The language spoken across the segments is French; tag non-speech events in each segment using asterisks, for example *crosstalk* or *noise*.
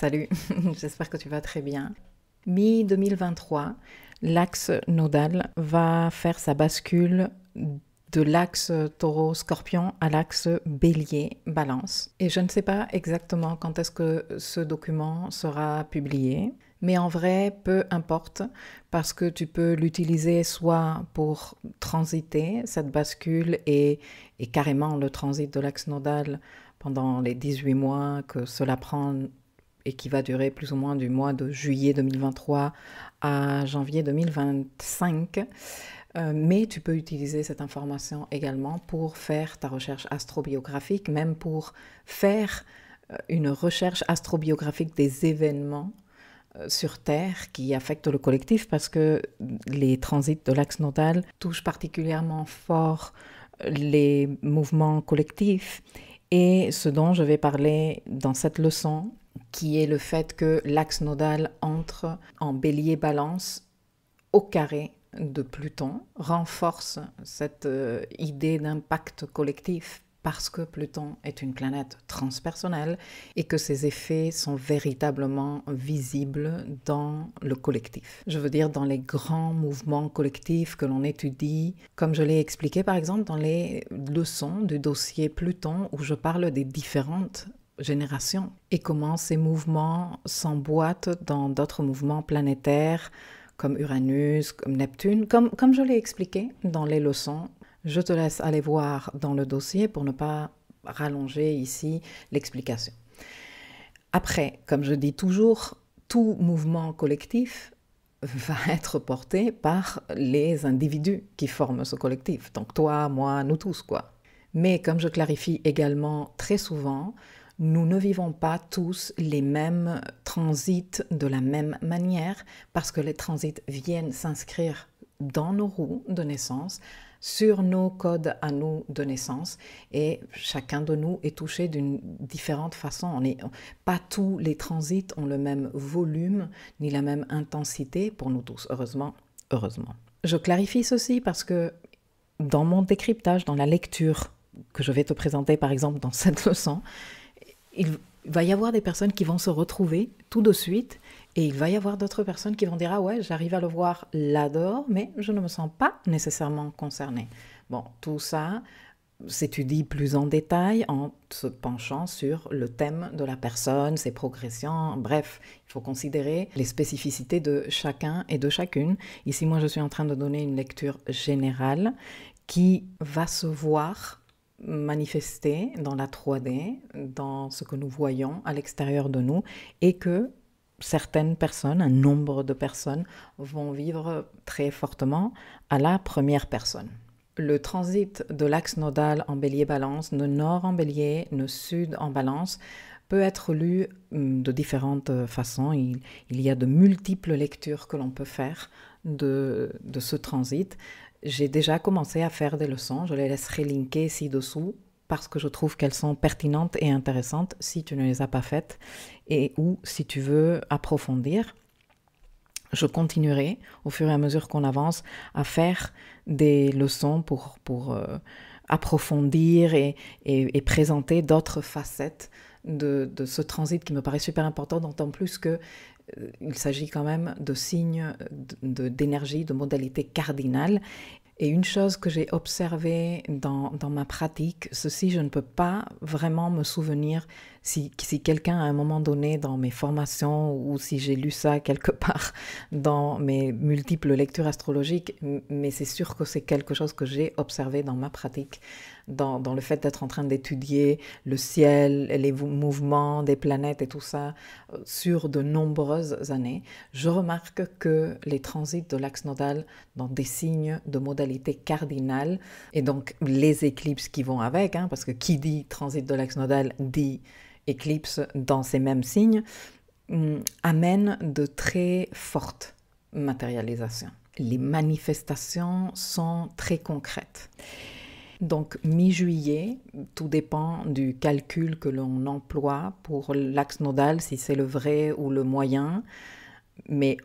Salut, *laughs* j'espère que tu vas très bien. Mi-2023, l'axe nodal va faire sa bascule de l'axe taureau-scorpion à l'axe bélier-balance. Et je ne sais pas exactement quand est-ce que ce document sera publié, mais en vrai, peu importe, parce que tu peux l'utiliser soit pour transiter cette bascule et, carrément le transit de l'axe nodal pendant les 18 mois que cela prend et qui va durer plus ou moins du mois de juillet 2023 à janvier 2025. Euh, mais tu peux utiliser cette information également pour faire ta recherche astrobiographique, même pour faire euh, une recherche astrobiographique des événements euh, sur Terre qui affectent le collectif parce que les transits de l'axe nodal touchent particulièrement fort les mouvements collectifs. Et ce dont je vais parler dans cette leçon, qui est le fait que l'axe nodal entre en bélier balance au carré de Pluton, renforce cette euh, idée d'impact collectif parce que Pluton est une planète transpersonnelle et que ses effets sont véritablement visibles dans le collectif. Je veux dire dans les grands mouvements collectifs que l'on étudie, comme je l'ai expliqué par exemple dans les leçons du dossier Pluton où je parle des différentes Génération et comment ces mouvements s'emboîtent dans d'autres mouvements planétaires comme Uranus, comme Neptune, comme, comme je l'ai expliqué dans les leçons. Je te laisse aller voir dans le dossier pour ne pas rallonger ici l'explication. Après, comme je dis toujours, tout mouvement collectif va *laughs* être porté par les individus qui forment ce collectif. Donc toi, moi, nous tous, quoi. Mais comme je clarifie également très souvent, nous ne vivons pas tous les mêmes transits de la même manière parce que les transits viennent s'inscrire dans nos roues de naissance, sur nos codes à nous de naissance et chacun de nous est touché d'une différente façon. On pas tous les transits ont le même volume ni la même intensité pour nous tous, heureusement, heureusement. Je clarifie ceci parce que dans mon décryptage, dans la lecture que je vais te présenter par exemple dans cette leçon, il va y avoir des personnes qui vont se retrouver tout de suite et il va y avoir d'autres personnes qui vont dire Ah ouais, j'arrive à le voir là mais je ne me sens pas nécessairement concernée. Bon, tout ça s'étudie plus en détail en se penchant sur le thème de la personne, ses progressions, bref, il faut considérer les spécificités de chacun et de chacune. Ici, moi, je suis en train de donner une lecture générale qui va se voir manifesté dans la 3D, dans ce que nous voyons à l'extérieur de nous, et que certaines personnes, un nombre de personnes, vont vivre très fortement à la première personne. Le transit de l'axe nodal en bélier-balance, de nord en bélier, de sud en balance, peut être lu hum, de différentes façons. Il, y a de multiples lectures que l'on peut faire de ce transit. J'ai déjà commencé à faire des leçons, je les laisserai linker ci-dessous parce que je trouve qu'elles sont pertinentes et intéressantes si tu ne les as pas faites et ou si tu veux approfondir. Je continuerai au fur et à mesure qu'on avance à faire des leçons pour, pour euh, approfondir et, présenter d'autres facettes de, de, ce transit qui me paraît super important, d'autant plus que il s'agit quand même de signes d'énergie, de, de modalités cardinales. Et une chose que j'ai observée dans, ma pratique, ceci, je ne peux pas vraiment me souvenir si, si quelqu'un à un moment donné dans mes formations ou si j'ai lu ça quelque *laughs* part dans mes multiples lectures astrologiques, mais c'est sûr que c'est quelque chose que j'ai observé dans ma pratique dans, le fait d'être en train d'étudier le ciel, les mouvements des planètes et tout ça euh, sur de nombreuses années, je remarque que les transits de l'axe nodal dans des signes de modalité cardinale et donc les éclipses qui vont avec, hein, parce que qui dit transit de l'axe nodal dit éclipse dans ces mêmes signes, mm, amènent amène de très fortes matérialisations. Les manifestations sont très concrètes. Donc mi-juillet, tout dépend du calcul que l'on emploie pour l'axe nodal, si c'est le vrai ou le moyen. Mais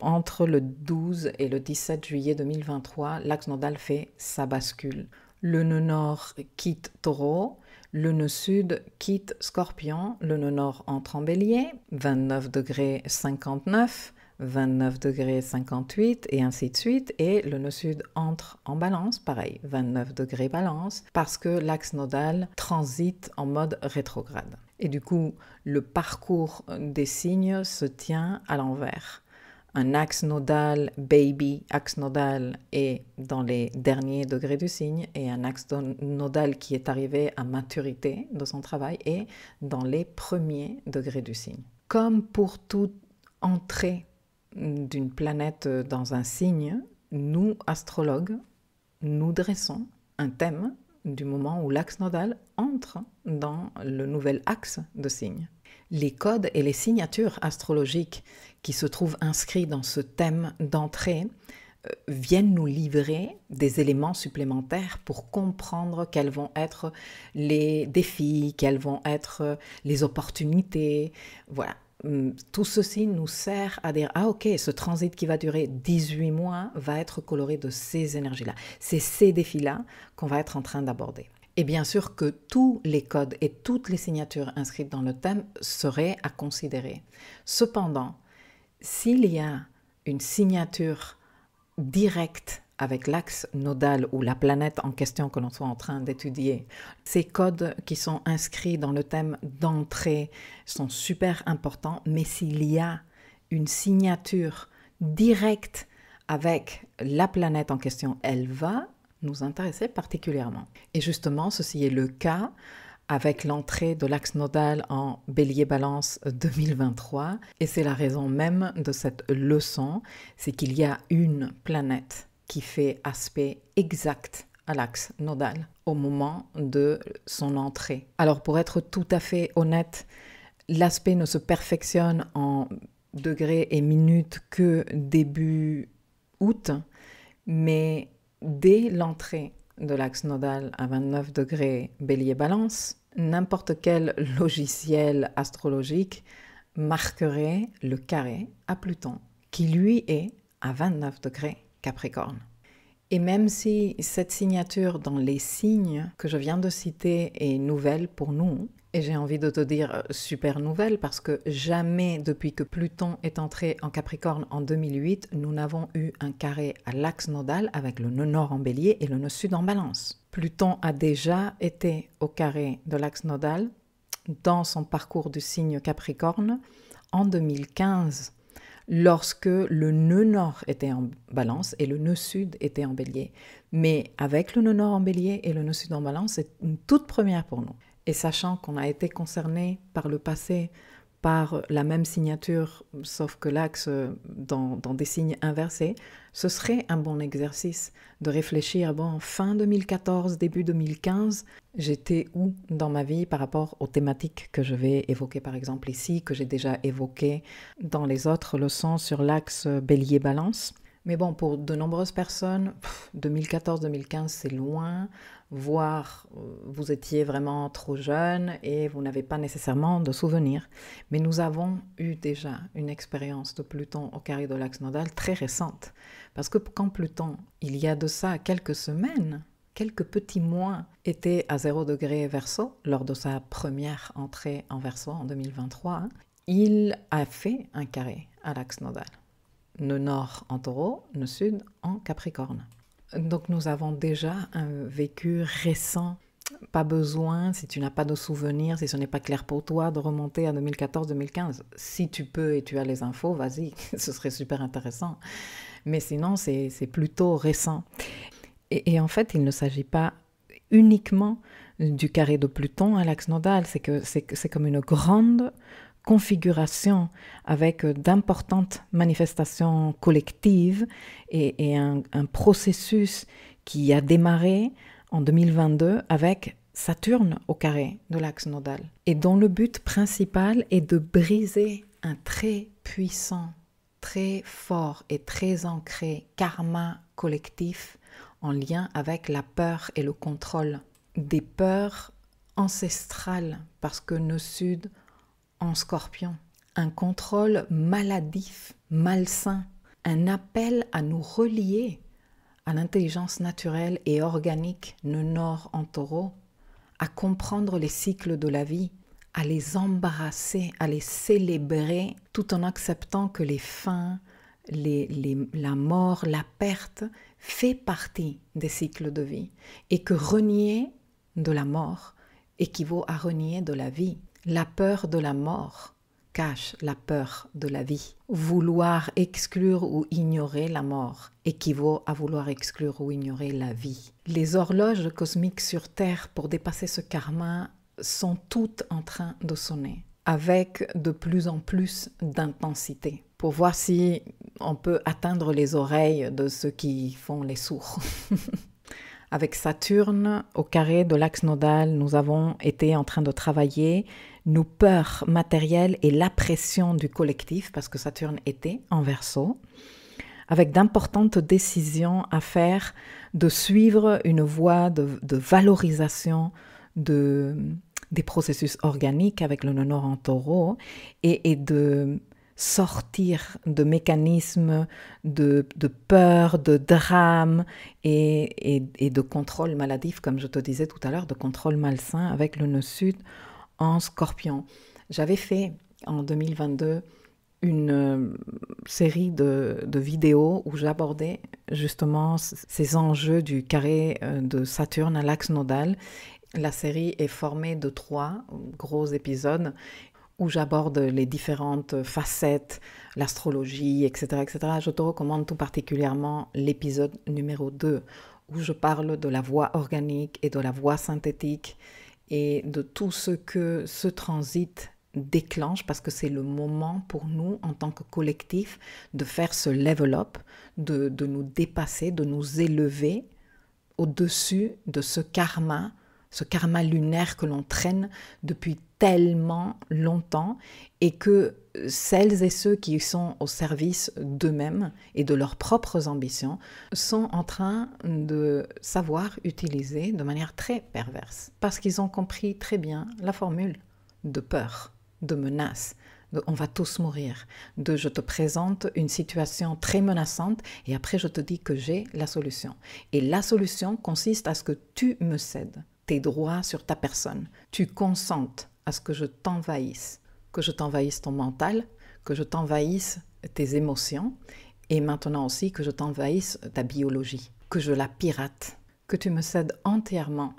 entre le 12 et le 17 juillet 2023, l'axe nodal fait sa bascule. Le nœud nord quitte taureau, le nœud sud quitte scorpion, le nœud nord entre en bélier, 29 degrés 59, 29 degrés 58 et ainsi de suite. Et le nœud sud entre en balance, pareil, 29 degrés balance, parce que l'axe nodal transite en mode rétrograde. Et du coup, le parcours des signes se tient à l'envers. Un axe nodal baby, axe nodal est dans les derniers degrés du signe et un axe nodal qui est arrivé à maturité de son travail est dans les premiers degrés du signe. Comme pour toute entrée d'une planète euh, dans un signe, nous, astrologues, nous dressons un thème du moment où l'axe nodal entre dans le nouvel axe de signe. Les codes et les signatures astrologiques qui se trouvent inscrits dans ce thème d'entrée euh, viennent nous livrer des éléments supplémentaires pour comprendre quels vont être les défis, quelles vont être euh, les opportunités. Voilà, Hum, tout ceci nous sert à dire, ah ok, ce transit qui va durer 18 mois va être coloré de ces énergies-là. C'est ces défis-là qu'on va être en train d'aborder. Et bien sûr que tous les codes et toutes les signatures inscrites dans le thème seraient à considérer. Cependant, s'il y a une signature directe avec l'axe nodal ou la planète en question que l'on soit en train d'étudier. Ces codes qui sont inscrits dans le thème d'entrée sont super importants, mais s'il y a une signature directe avec la planète en question, elle va nous intéresser particulièrement. Et justement, ceci est le cas avec l'entrée de l'axe nodal en Bélier-Balance 2023. Et c'est la raison même de cette leçon, c'est qu'il y a une planète qui fait aspect exact à l'axe nodal au moment de son entrée. Alors pour être tout à fait honnête, l'aspect ne se perfectionne en degrés et minutes que début août, mais dès l'entrée de l'axe nodal à 29 degrés bélier-balance, n'importe quel logiciel astrologique marquerait le carré à Pluton, qui lui est à 29 degrés Capricorne. Et même si cette signature dans les signes que je viens de citer est nouvelle pour nous, et j'ai envie de te dire super nouvelle parce que jamais depuis que Pluton est entré en Capricorne en 2008, nous n'avons eu un carré à l'axe nodal avec le nœud nord en bélier et le nœud sud en balance. Pluton a déjà été au carré de l'axe nodal dans son parcours du signe Capricorne en 2015 lorsque le nœud nord était en balance et le nœud sud était en bélier. Mais avec le nœud nord en bélier et le nœud sud en balance, c'est une toute première pour nous. Et sachant qu'on a été concerné par le passé par la même signature, sauf que l'axe euh, dans, des signes inversés, ce serait un bon exercice de réfléchir, ah bon, fin 2014, début 2015, j'étais où dans ma vie par rapport aux thématiques que je vais évoquer par exemple ici, que j'ai déjà évoquées dans les autres leçons sur l'axe euh, bélier-balance. Mais bon, pour de nombreuses personnes, 2014-2015, c'est loin, voire euh, vous étiez vraiment trop jeune et vous n'avez pas nécessairement de souvenirs. Mais nous avons eu déjà une expérience de Pluton au carré de l'axe nodal très récente. Parce que quand Pluton, il y a de ça quelques semaines, quelques petits mois, était à 0 degré verso, lors de sa première entrée en verso en 2023, il a fait un carré à l'axe nodal le nord en taureau, le sud en capricorne. Donc nous avons déjà un vécu récent. Pas besoin, si tu n'as pas de souvenirs, si ce n'est pas clair pour toi, de remonter à 2014-2015. Si tu peux et tu as les infos, vas-y, *laughs* ce serait super intéressant. Mais sinon, c'est plutôt récent. Et, en fait, il ne s'agit pas uniquement du carré de Pluton à l'axe nodal, c'est que c'est comme une grande configuration avec d'importantes manifestations collectives et, un, processus qui a démarré en 2022 avec Saturne au carré de l'axe nodal et dont le but principal est de briser un très puissant, très fort et très ancré karma collectif en lien avec la peur et le contrôle. Des peurs ancestrales parce que nos Sud en scorpion, un contrôle maladif, malsain, un appel à nous relier à l'intelligence naturelle et organique, ne nord en taureau, à comprendre les cycles de la vie, à les embarrasser, à les célébrer, tout en acceptant que les fins, la mort, la perte fait partie des cycles de vie, et que renier de la mort équivaut à renier de la vie. La peur de la mort cache la peur de la vie. Vouloir exclure ou ignorer la mort équivaut à vouloir exclure ou ignorer la vie. Les horloges cosmiques sur Terre pour dépasser ce karma sont toutes en train de sonner avec de plus en plus d'intensité pour voir si on peut atteindre les oreilles de ceux qui font les sourds. *laughs* Avec Saturne au carré de l'axe nodal, nous avons été en train de travailler nos peurs matérielles et la pression du collectif, parce que Saturne était en verso, avec d'importantes décisions à faire de suivre une voie de, valorisation de, des processus organiques avec le nord en taureau et de sortir de mécanismes de, de peur, de drame et, de contrôle maladif, comme je te disais tout à l'heure, de contrôle malsain avec le nœud sud en scorpion. J'avais fait en 2022 une euh, série de, de vidéos où j'abordais justement ces enjeux du carré euh, de Saturne à l'axe nodal. La série est formée de trois gros épisodes où j'aborde les différentes facettes, l'astrologie, etc., etc., je te recommande tout particulièrement l'épisode numéro 2, où je parle de la voie organique et de la voie synthétique et de tout ce que ce transit déclenche parce que c'est le moment pour nous en tant que collectif de faire ce level up, de, de nous dépasser, de nous élever au-dessus de ce karma ce karma lunaire que l'on traîne depuis tellement longtemps et que euh, celles et ceux qui sont au service d'eux-mêmes et de leurs propres ambitions sont en train de savoir utiliser de manière très perverse parce qu'ils ont compris très bien la formule de peur, de menace, de on va tous mourir, de je te présente une situation très menaçante et après je te dis que j'ai la solution. Et la solution consiste à ce que tu me cèdes tes droits sur ta personne. Tu consentes à ce que je t'envahisse, que je t'envahisse ton mental, que je t'envahisse tes émotions et maintenant aussi que je t'envahisse ta biologie, que je la pirate, que tu me cèdes entièrement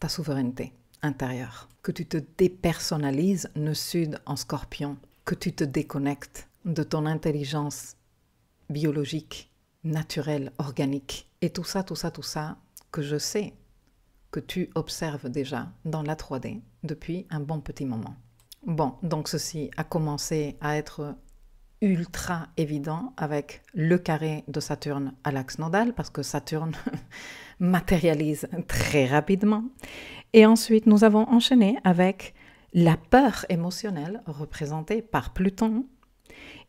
ta souveraineté intérieure, que tu te dépersonnalises ne sud en scorpion, que tu te déconnectes de ton intelligence biologique, naturelle, organique. Et tout ça, tout ça, tout ça, que je sais que tu observes déjà dans la 3D depuis un bon petit moment. Bon, donc ceci a commencé à être ultra évident avec le carré de Saturne à l'axe nodal, parce que Saturne *laughs* matérialise très rapidement. Et ensuite, nous avons enchaîné avec la peur émotionnelle représentée par Pluton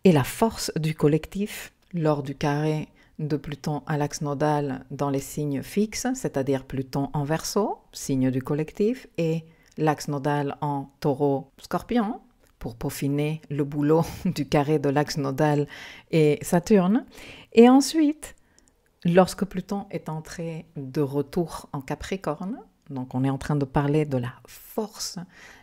et la force du collectif lors du carré de Pluton à l'axe nodal dans les signes fixes, c'est-à-dire Pluton en verso, signe du collectif, et l'axe nodal en taureau-scorpion, pour peaufiner le boulot *laughs* du carré de l'axe nodal et Saturne. Et ensuite, lorsque Pluton est entré de retour en Capricorne, donc on est en train de parler de la force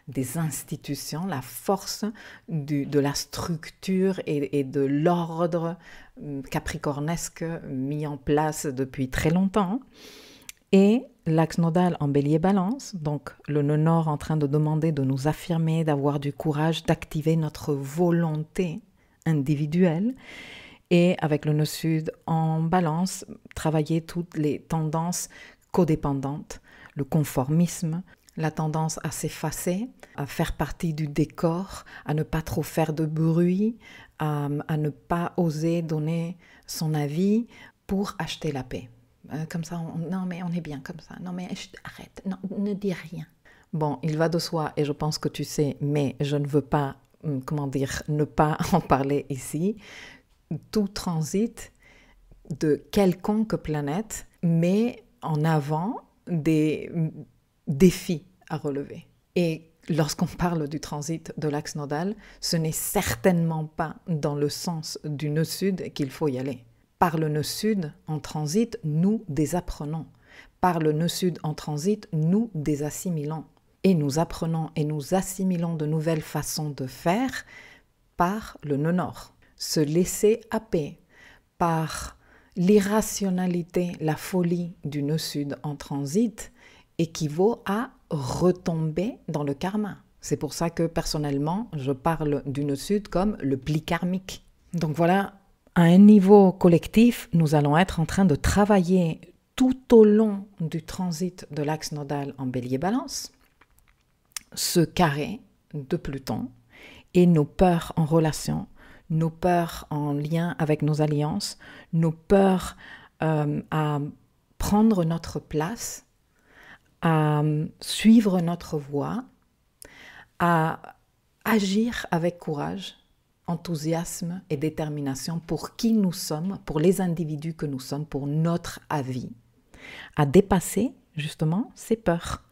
des institutions, la force de la structure et, et de l'ordre hum, capricornesque mis en place depuis très longtemps. Et l'axe nodal en bélier balance, donc le nœud nord en train de demander de nous affirmer, d'avoir du courage, d'activer notre volonté individuelle. Et avec le nœud sud en balance, travailler toutes les tendances codépendantes le conformisme, la tendance à s'effacer, à faire partie du décor, à ne pas trop faire de bruit, à, ne pas oser donner son avis pour acheter la paix. Euh, comme ça, on, non mais on est bien comme ça, non mais arrête, ne dis rien. Bon, il va de soi et je pense que tu sais, mais je ne veux pas, hum, comment dire, ne pas *laughs* en parler ici. Tout transite de quelconque planète, mais en avant des défis à relever. Et lorsqu'on parle du transit de l'axe nodal, ce n'est certainement pas dans le sens du nœud sud qu'il faut y aller. Par le nœud sud, en transit, nous désapprenons. Par le nœud sud en transit, nous désassimilons. Et nous apprenons et nous assimilons de nouvelles façons de faire par le nœud nord. Se laisser happer par l'irrationalité, la folie d'une nœud sud en transit équivaut à retomber dans le karma. C'est pour ça que personnellement, je parle d'une nœud sud comme le pli karmique. Donc voilà, à un niveau collectif, nous allons être en train de travailler tout au long du transit de l'axe nodal en bélier-balance, ce carré de Pluton et nos peurs en relation nos peurs en lien avec nos alliances, nos peurs euh, à prendre notre place, à suivre notre voie, à agir avec courage, enthousiasme et détermination pour qui nous sommes, pour les individus que nous sommes, pour notre avis, à dépasser justement ces peurs.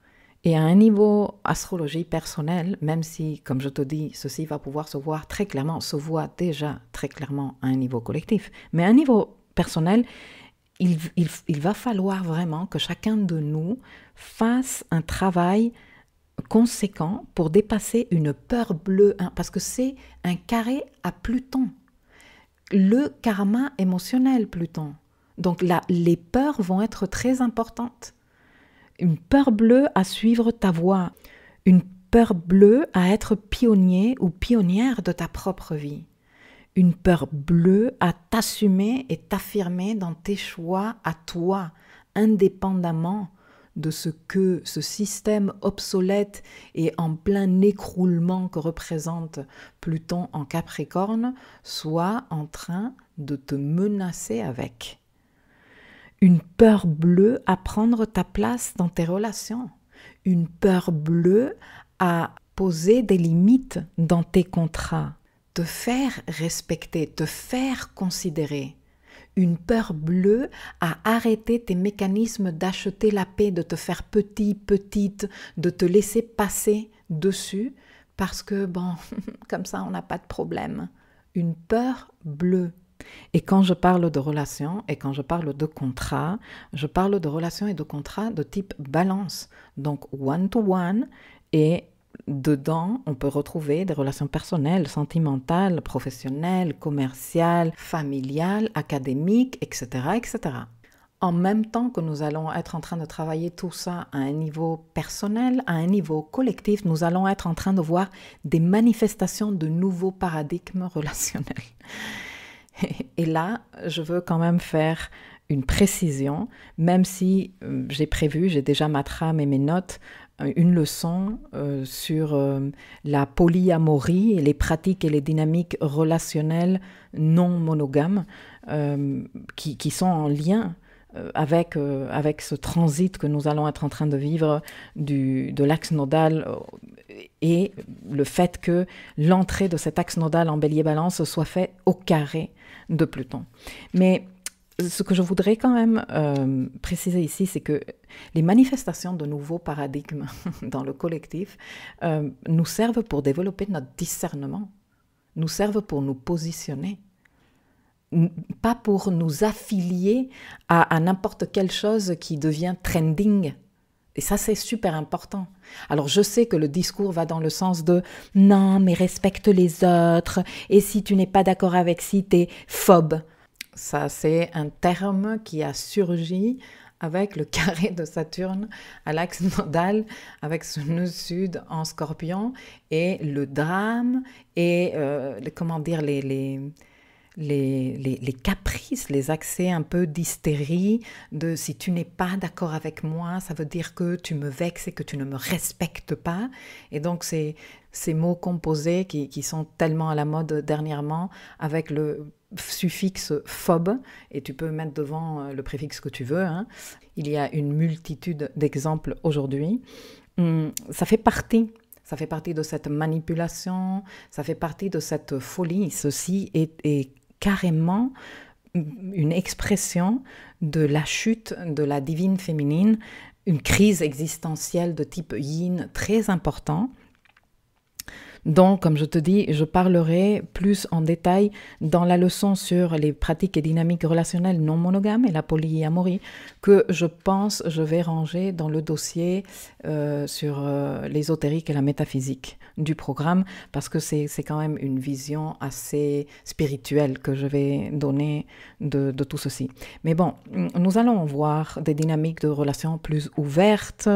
Et à un niveau astrologie personnelle, même si, comme je te dis, ceci va pouvoir se voir très clairement, se voit déjà très clairement à un niveau collectif, mais à un niveau personnel, il, va falloir vraiment que chacun de nous fasse un travail conséquent pour dépasser une peur bleue, hein, parce que c'est un carré à Pluton, le karma émotionnel Pluton. Donc là, les peurs vont être très importantes une peur bleue à suivre ta voie, une peur bleue à être pionnier ou pionnière de ta propre vie, une peur bleue à t'assumer et t'affirmer dans tes choix à toi, indépendamment de ce que ce système obsolète et en plein écroulement que représente Pluton en Capricorne soit en train de te menacer avec une peur bleue à prendre ta place dans tes relations, une peur bleue à poser des limites dans tes contrats, te faire respecter, te faire considérer, une peur bleue à arrêter tes mécanismes d'acheter la paix, de te faire petit, petite, de te laisser passer dessus, parce que, bon, *laughs* comme ça, on n'a pas de problème. Une peur bleue et quand je parle de relations et quand je parle de contrats, je parle de relations et de contrats de type balance, donc one-to-one et Dedans, on peut retrouver des relations personnelles, sentimentales, professionnelles, commerciales, familiales, académiques, etc., etc. En même temps que nous allons être en train de travailler tout ça à un niveau personnel, à un niveau collectif, nous allons être en train de voir des manifestations de nouveaux paradigmes relationnels. Et là, je veux quand même faire une précision, même si euh, j'ai prévu, j'ai déjà ma trame et mes notes, euh, une leçon euh, sur la polyamorie, et les pratiques et les dynamiques relationnelles non monogames qui, qui, sont en lien avec, avec ce transit que nous allons être en train de vivre du, de l'axe nodal et le fait que l'entrée de cet axe nodal en bélier-balance soit faite au carré de Pluton. Mais ce que je voudrais quand même euh, préciser ici, c'est que les manifestations de nouveaux paradigmes *laughs* dans le collectif euh, nous servent pour développer notre discernement, nous servent pour nous positionner, pas pour nous affilier à, à n'importe quelle chose qui devient trending et ça, c'est super important. Alors, je sais que le discours va dans le sens de non, mais respecte les autres, et si tu n'es pas d'accord avec si t'es phobe. Ça, c'est un terme qui a surgi avec le *laughs* carré de Saturne à l'axe nodal, avec ce nœud sud en scorpion, et le drame, et euh, comment dire, les les, caprices, les accès un peu d'hystérie, de si tu n'es pas d'accord avec moi, ça veut dire que tu me vexes et que tu ne me respectes pas. Et donc ces, ces mots composés qui, sont tellement à la mode dernièrement avec le suffixe phobe, et tu peux mettre devant euh, le préfixe que tu veux. Hein, il y a une multitude d'exemples aujourd'hui. Hum, ça fait partie ça fait partie de cette manipulation, ça fait partie de cette folie. Ceci est carrément une expression de la chute de la divine féminine, une crise existentielle de type yin très important. Donc, comme je te dis, je parlerai plus en détail dans la leçon sur les pratiques et dynamiques relationnelles non monogames et la polyamorie, que je pense je vais ranger dans le dossier euh, sur euh, l'ésotérique et la métaphysique du programme parce que c'est quand même une vision assez spirituelle que je vais donner de, tout ceci. Mais bon, nous allons voir des dynamiques de relations plus ouvertes,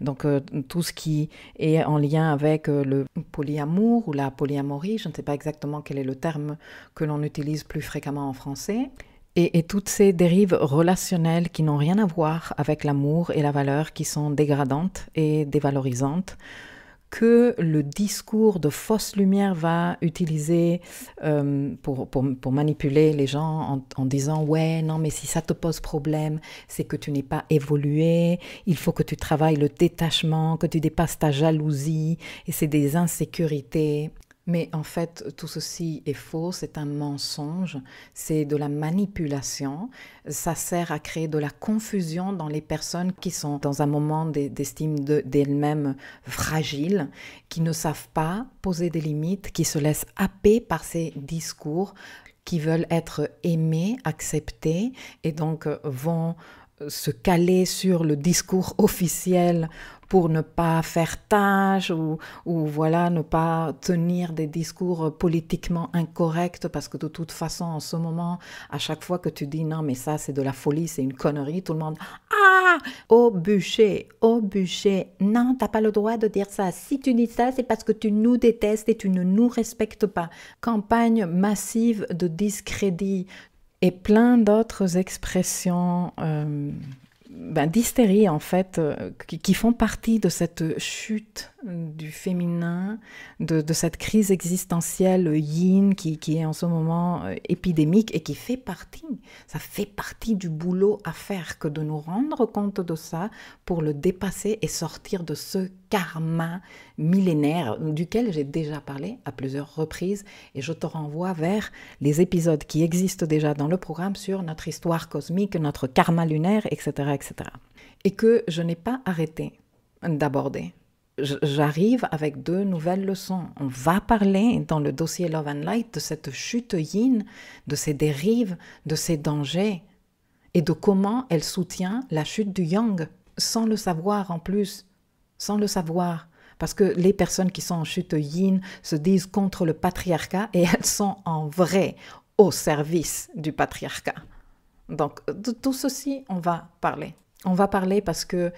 donc euh, tout ce qui est en lien avec euh, le polyamour ou la polyamorie, je ne sais pas exactement quel est le terme que l'on utilise plus fréquemment en français. Et, et, toutes ces dérives relationnelles qui n'ont rien à voir avec l'amour et la valeur, qui sont dégradantes et dévalorisantes que le discours de fausse lumière va utiliser euh, pour, manipuler les gens en, en, disant ouais non mais si ça te pose problème c'est que tu n'es pas évolué il faut que tu travailles le détachement que tu dépasses ta jalousie et c'est des insécurités mais en fait, tout ceci est faux, c'est un mensonge, c'est de la manipulation, ça sert à créer de la confusion dans les personnes qui sont dans un moment d'estime d'elles-mêmes fragile, qui ne savent pas poser des limites, qui se laissent happer par ces discours, qui veulent être aimés, acceptés, et donc euh, vont euh, se caler sur le discours officiel pour ne pas faire tâche ou, voilà, ne pas tenir des discours politiquement incorrects parce que de toute façon, en ce moment, à chaque fois que tu dis non, mais ça c'est de la folie, c'est une connerie, tout le monde Ah Au bûcher, au bûcher, non, t'as pas le droit de dire ça. Si tu dis ça, c'est parce que tu nous détestes et tu ne nous respectes pas. Campagne massive de discrédit et plein d'autres expressions. Euh, ben, d'hystérie en fait, euh, qui, font partie de cette chute du féminin, de, cette crise existentielle yin qui, est en ce moment euh, épidémique et qui fait partie, ça fait partie du boulot à faire que de nous rendre compte de ça pour le dépasser et sortir de ce karma millénaire euh, duquel j'ai déjà parlé à plusieurs reprises et je te renvoie vers les épisodes qui existent déjà dans le programme sur notre histoire cosmique, notre karma lunaire, etc. etc. Et que je n'ai pas arrêté d'aborder. J'arrive avec deux nouvelles leçons. On va parler dans le dossier Love and Light de cette chute yin, de ses dérives, de ses dangers et de comment elle soutient la chute du yang sans le savoir en plus sans le savoir. Parce que les personnes qui sont en chute yin se disent contre le patriarcat et elles sont en vrai au service du patriarcat. Donc, de tout ceci, on va parler. On va parler parce que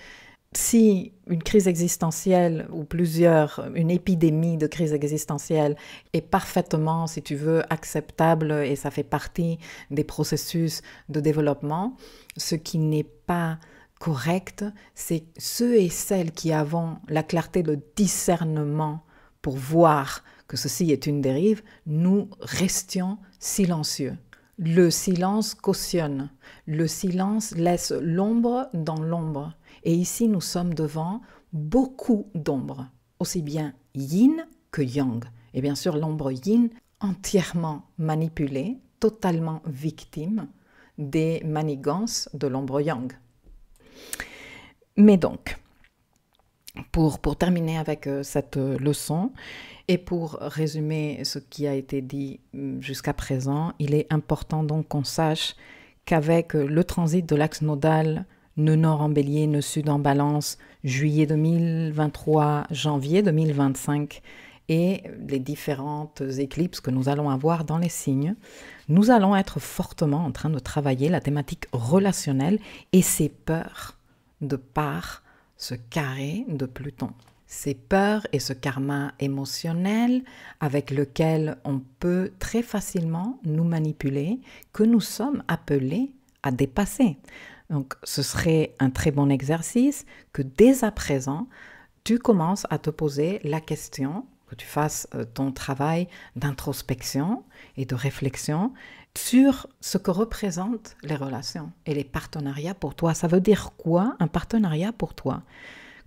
si une crise existentielle ou plusieurs, une épidémie de crise existentielle est parfaitement, si tu veux, acceptable et ça fait partie des processus de développement, ce qui n'est pas Correct, c'est ceux et celles qui avons la clarté, de discernement pour voir que ceci est une dérive, nous restions silencieux. Le silence cautionne, le silence laisse l'ombre dans l'ombre. Et ici, nous sommes devant beaucoup d'ombres, aussi bien yin que yang. Et bien sûr, l'ombre yin entièrement manipulée, totalement victime des manigances de l'ombre yang. Mais donc, pour, terminer avec euh, cette euh, leçon et pour résumer ce qui a été dit mm, jusqu'à présent, il est important donc qu'on sache qu'avec euh, le transit de l'axe nodal nœud nord en bélier, nœud sud en balance, juillet 2023, janvier 2025, et les différentes éclipses que nous allons avoir dans les signes, nous allons être fortement en train de travailler la thématique relationnelle et ses peurs de par ce carré de Pluton. Ces peurs et ce karma émotionnel avec lequel on peut très facilement nous manipuler, que nous sommes appelés à dépasser. Donc ce serait un très bon exercice que dès à présent, tu commences à te poser la question que tu fasses euh, ton travail d'introspection et de réflexion sur ce que représentent les relations et les partenariats pour toi. Ça veut dire quoi un partenariat pour toi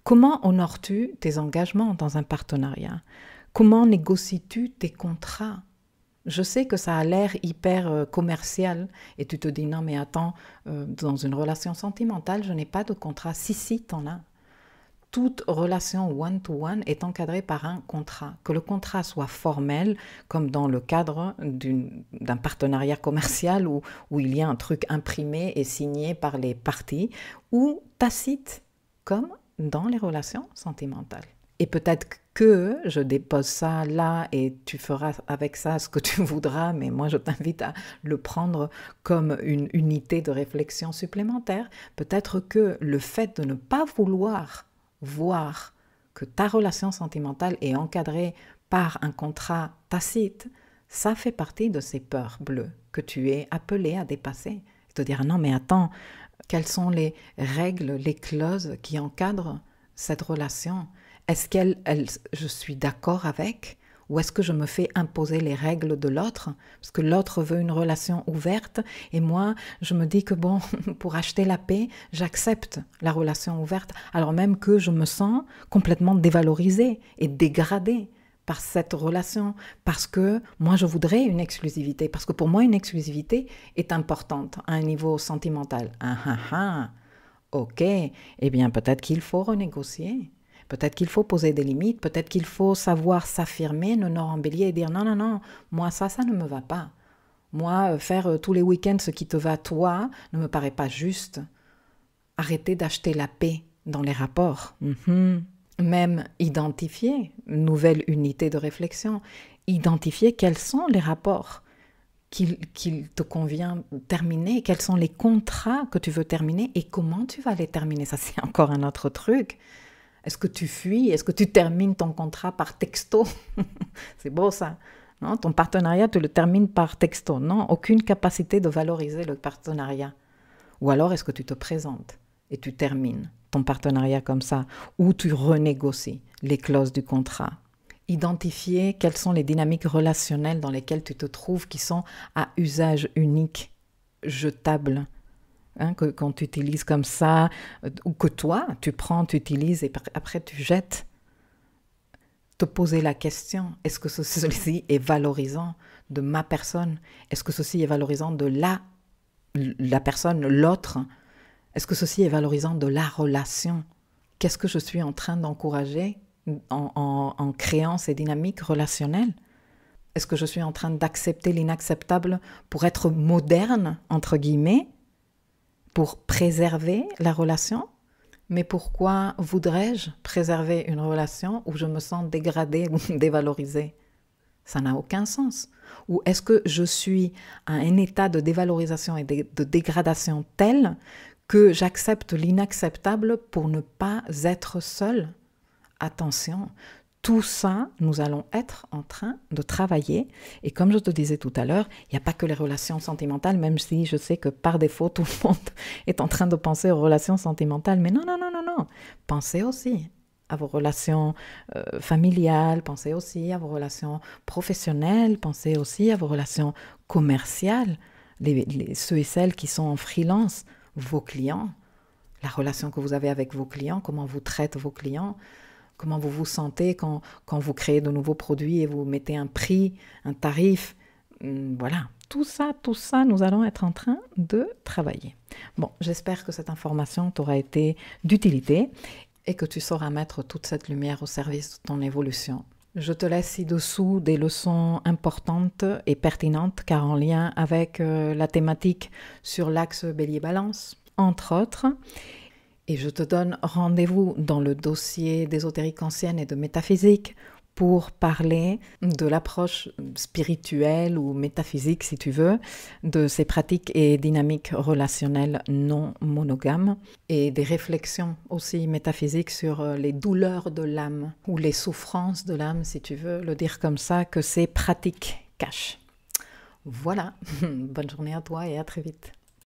Comment honores-tu tes engagements dans un partenariat Comment négocies-tu tes contrats je sais que ça a l'air hyper euh, commercial et tu te dis non mais attends, euh, dans une relation sentimentale, je n'ai pas de contrat. Si, si, t'en as toute relation one-to-one est encadrée par un contrat. Que le contrat soit formel, comme dans le cadre d'un partenariat commercial où il y a un truc imprimé et signé par les parties, ou tacite, comme dans les relations sentimentales. Et peut-être que je dépose ça là et tu feras avec ça ce que tu *laughs* voudras, mais moi je t'invite à le prendre comme une unité de réflexion supplémentaire. Peut-être que le fait de ne pas vouloir voir que ta relation sentimentale est encadrée par un contrat tacite, ça fait partie de ces peurs bleues que tu es appelé à dépasser. te dire non mais attends, quelles sont les règles, les clauses qui encadrent cette relation Est-ce qu'elle, je suis d'accord avec ou est-ce que je me fais imposer les règles de l'autre Parce que l'autre veut une relation ouverte et moi, je me dis que bon, *laughs* pour acheter la paix, j'accepte la relation ouverte, alors même que je me sens complètement dévalorisée et dégradée par cette relation, parce que moi je voudrais une exclusivité, parce que pour moi une exclusivité est importante à un niveau sentimental. Ah ah ah, ok, eh bien peut-être qu'il faut renégocier. Peut-être qu'il faut poser des limites, peut-être qu'il faut savoir s'affirmer, ne en bélier et dire non, non, non, moi ça, ça ne me va pas. Moi, euh, faire euh, tous les week-ends ce qui te va toi ne me paraît pas juste. Arrêter d'acheter la paix dans les rapports. Mhm. Même identifier, nouvelle unité de réflexion, identifier quels sont les rapports qu'il te convient terminer, quels sont les contrats que tu veux terminer et comment tu vas les terminer. Ça, c'est encore un autre truc. Est-ce que tu fuis Est-ce que tu termines ton contrat par texto *laughs* C'est beau ça. Non, ton partenariat, tu le termines par texto. Non, aucune capacité de valoriser le partenariat. Ou alors, est-ce que tu te présentes et tu termines ton partenariat comme ça, ou tu renégocies les clauses du contrat Identifier quelles sont les dynamiques relationnelles dans lesquelles tu te trouves qui sont à usage unique, jetables, Hein, que, quand tu utilises comme ça, euh, ou que toi, tu prends, tu utilises et après tu jettes. Te poser la question, est-ce que ceci est valorisant de ma personne Est-ce que ceci est valorisant de la, la personne, l'autre Est-ce que ceci est valorisant de la relation Qu'est-ce que je suis en train d'encourager en, en, en créant ces dynamiques relationnelles Est-ce que je suis en train d'accepter l'inacceptable pour être moderne, entre guillemets pour préserver la relation. Mais pourquoi voudrais-je préserver une relation où je me sens dégradée ou *laughs* dévalorisée Ça n'a aucun sens. Ou est-ce que je suis à un état de dévalorisation et de dégradation tel que j'accepte l'inacceptable pour ne pas être seule Attention, tout ça, nous allons être en train de travailler. Et comme je te disais tout à l'heure, il n'y a pas que les relations sentimentales, même si je sais que par défaut, *laughs* tout le monde est en train de penser aux relations sentimentales. Mais non, non, non, non, non. Pensez aussi à vos relations euh, familiales, pensez aussi à vos relations professionnelles, pensez aussi à vos relations commerciales, ceux et celles qui sont en freelance, vos clients, la relation que vous avez avec vos clients, comment vous traitez vos clients comment vous vous sentez quand, vous créez de nouveaux produits et vous mettez un prix, un tarif. Hum, voilà, tout ça, tout ça, nous allons être en train de travailler. Bon, j'espère que cette information t'aura été d'utilité et que tu sauras mettre toute cette lumière au service de ton évolution. Je te laisse ci-dessous des leçons importantes et pertinentes car en lien avec euh, la thématique sur l'axe bélier-balance, entre autres. Et je te donne rendez-vous dans le dossier d'ésotérique ancienne et de métaphysique pour parler de l'approche spirituelle ou métaphysique, si tu veux, de ces pratiques et dynamiques relationnelles non monogames et des réflexions aussi métaphysiques sur euh, les douleurs de l'âme ou les souffrances de l'âme, si tu veux le dire comme ça, que ces pratiques cachent. Voilà, *laughs* bonne journée à toi et à très vite.